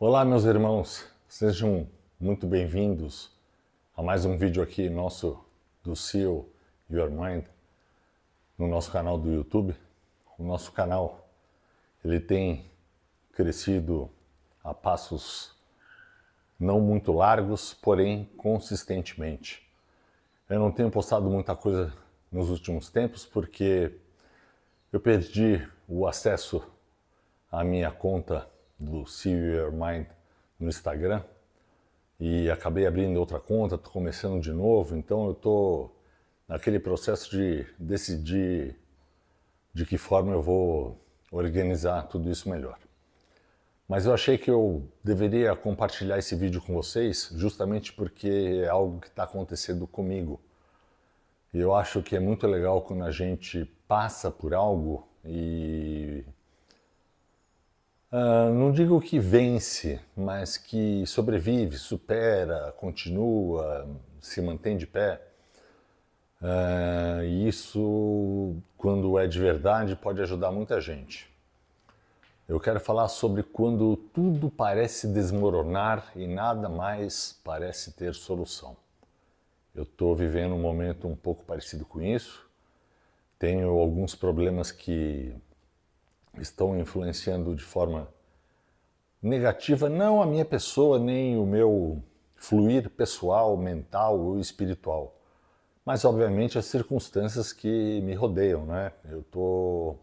Olá, meus irmãos, sejam muito bem-vindos a mais um vídeo aqui nosso do Seal Your Mind no nosso canal do YouTube. O nosso canal ele tem crescido a passos não muito largos, porém consistentemente. Eu não tenho postado muita coisa nos últimos tempos porque eu perdi o acesso à minha conta do See Your Mind no Instagram e acabei abrindo outra conta, estou começando de novo, então eu estou naquele processo de decidir de que forma eu vou organizar tudo isso melhor. Mas eu achei que eu deveria compartilhar esse vídeo com vocês justamente porque é algo que está acontecendo comigo. E eu acho que é muito legal quando a gente passa por algo e Uh, não digo que vence, mas que sobrevive, supera, continua, se mantém de pé. Uh, isso, quando é de verdade, pode ajudar muita gente. Eu quero falar sobre quando tudo parece desmoronar e nada mais parece ter solução. Eu estou vivendo um momento um pouco parecido com isso. Tenho alguns problemas que estão influenciando de forma negativa não a minha pessoa, nem o meu fluir pessoal, mental ou espiritual, mas obviamente as circunstâncias que me rodeiam, né? Eu estou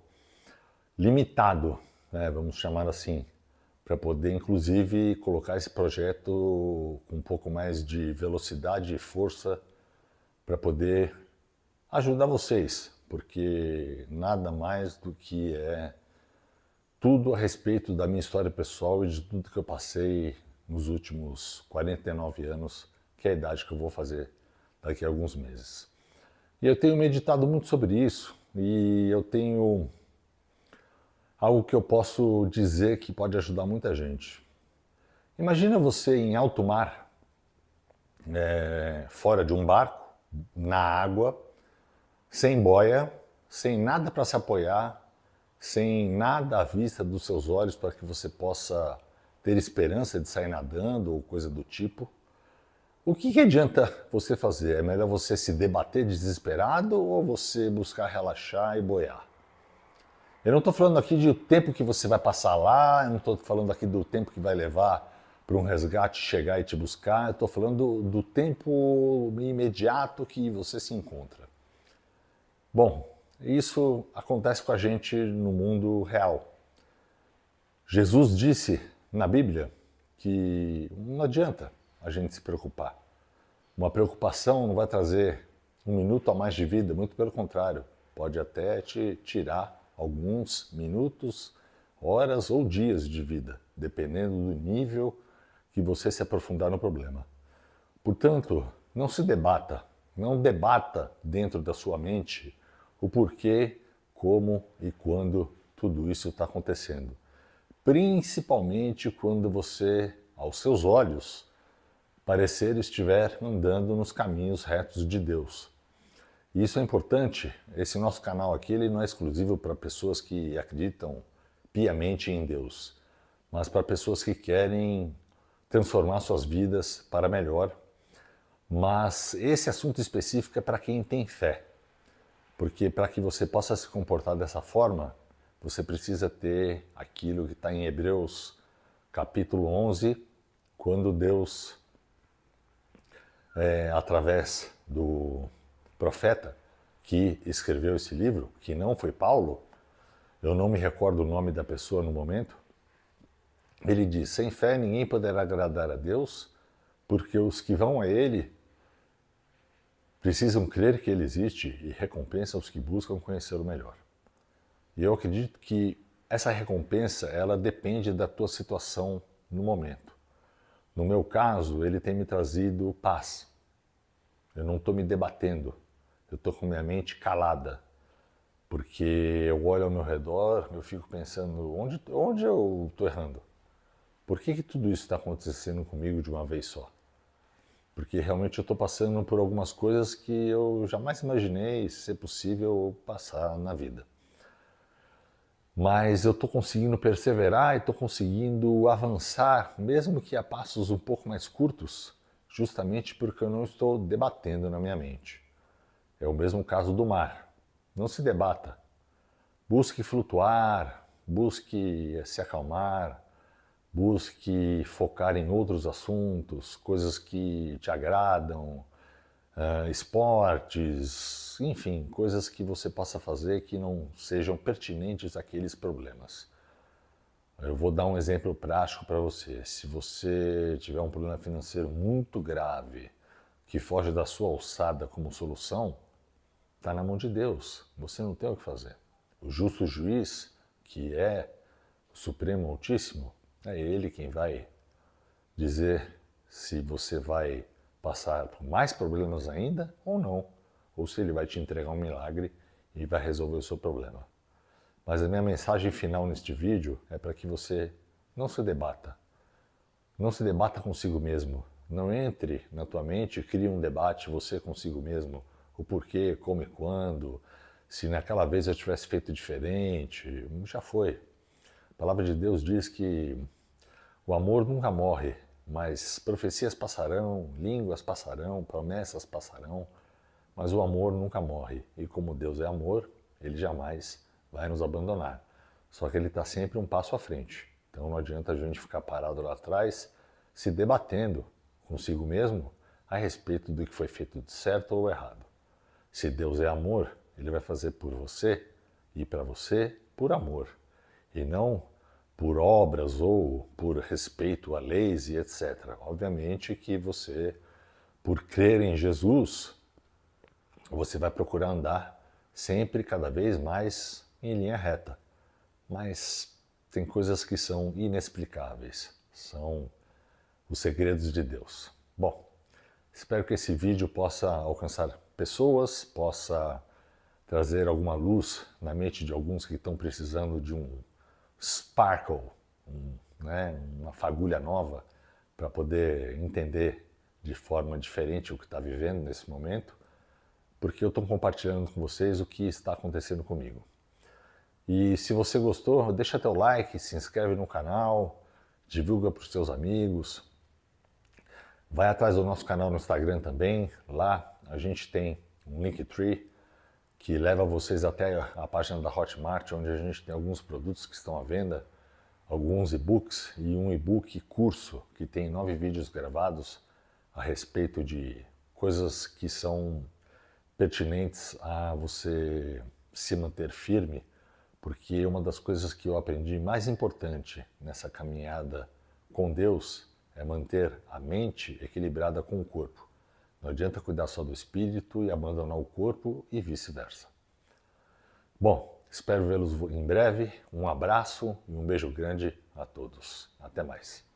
limitado, né? vamos chamar assim, para poder inclusive colocar esse projeto com um pouco mais de velocidade e força para poder ajudar vocês, porque nada mais do que é tudo a respeito da minha história pessoal e de tudo que eu passei nos últimos 49 anos, que é a idade que eu vou fazer daqui a alguns meses. E eu tenho meditado muito sobre isso e eu tenho algo que eu posso dizer que pode ajudar muita gente. Imagina você em alto mar, é, fora de um barco, na água, sem boia, sem nada para se apoiar, sem nada à vista dos seus olhos para que você possa ter esperança de sair nadando ou coisa do tipo. O que, que adianta você fazer? É melhor você se debater desesperado ou você buscar relaxar e boiar? Eu não estou falando aqui do tempo que você vai passar lá, eu não estou falando aqui do tempo que vai levar para um resgate chegar e te buscar, eu estou falando do, do tempo imediato que você se encontra. Bom, isso acontece com a gente no mundo real. Jesus disse na Bíblia que não adianta a gente se preocupar. Uma preocupação não vai trazer um minuto a mais de vida, muito pelo contrário, pode até te tirar alguns minutos, horas ou dias de vida, dependendo do nível que você se aprofundar no problema. Portanto, não se debata, não debata dentro da sua mente o porquê, como e quando tudo isso está acontecendo. Principalmente quando você, aos seus olhos, parecer estiver andando nos caminhos retos de Deus. isso é importante. Esse nosso canal aqui ele não é exclusivo para pessoas que acreditam piamente em Deus, mas para pessoas que querem transformar suas vidas para melhor. Mas esse assunto específico é para quem tem fé. Porque para que você possa se comportar dessa forma, você precisa ter aquilo que está em Hebreus capítulo 11, quando Deus, é, através do profeta que escreveu esse livro, que não foi Paulo, eu não me recordo o nome da pessoa no momento, ele diz: Sem fé ninguém poderá agradar a Deus, porque os que vão a Ele precisam crer que ele existe e recompensa os que buscam conhecer o melhor. E eu acredito que essa recompensa, ela depende da tua situação no momento. No meu caso, ele tem me trazido paz. Eu não estou me debatendo, eu estou com minha mente calada, porque eu olho ao meu redor, eu fico pensando onde, onde eu estou errando. Por que, que tudo isso está acontecendo comigo de uma vez só? porque realmente eu estou passando por algumas coisas que eu jamais imaginei ser possível passar na vida. Mas eu estou conseguindo perseverar e estou conseguindo avançar, mesmo que a passos um pouco mais curtos, justamente porque eu não estou debatendo na minha mente. É o mesmo caso do mar. Não se debata. Busque flutuar, busque se acalmar, busque focar em outros assuntos, coisas que te agradam, uh, esportes, enfim, coisas que você possa fazer que não sejam pertinentes àqueles problemas. Eu vou dar um exemplo prático para você. Se você tiver um problema financeiro muito grave que foge da sua alçada como solução, está na mão de Deus. Você não tem o que fazer. O justo juiz, que é o Supremo Altíssimo, é ele quem vai dizer se você vai passar por mais problemas ainda ou não, ou se ele vai te entregar um milagre e vai resolver o seu problema. Mas a minha mensagem final neste vídeo é para que você não se debata. Não se debata consigo mesmo. Não entre na tua mente e crie um debate você consigo mesmo. O porquê, como e quando. Se naquela vez eu tivesse feito diferente. Já foi. A palavra de Deus diz que o amor nunca morre, mas profecias passarão, línguas passarão, promessas passarão, mas o amor nunca morre. E como Deus é amor, ele jamais vai nos abandonar. Só que ele está sempre um passo à frente. Então não adianta a gente ficar parado lá atrás se debatendo consigo mesmo a respeito do que foi feito de certo ou errado. Se Deus é amor, ele vai fazer por você e para você por amor, e não por obras ou por respeito a leis e etc. Obviamente que você, por crer em Jesus, você vai procurar andar sempre cada vez mais em linha reta. Mas tem coisas que são inexplicáveis, são os segredos de Deus. Bom, espero que esse vídeo possa alcançar pessoas, possa trazer alguma luz na mente de alguns que estão precisando de um sparkle, um, né, uma fagulha nova para poder entender de forma diferente o que está vivendo nesse momento, porque eu estou compartilhando com vocês o que está acontecendo comigo. E se você gostou, deixa teu like, se inscreve no canal, divulga para os seus amigos. Vai atrás do nosso canal no Instagram também. Lá a gente tem um Linktree que leva vocês até a página da Hotmart, onde a gente tem alguns produtos que estão à venda, alguns e-books e um e-book curso que tem nove vídeos gravados a respeito de coisas que são pertinentes a você se manter firme, porque uma das coisas que eu aprendi mais importante nessa caminhada com Deus é manter a mente equilibrada com o corpo. Não adianta cuidar só do espírito e abandonar o corpo e vice-versa. Bom, espero vê-los em breve. Um abraço e um beijo grande a todos. Até mais.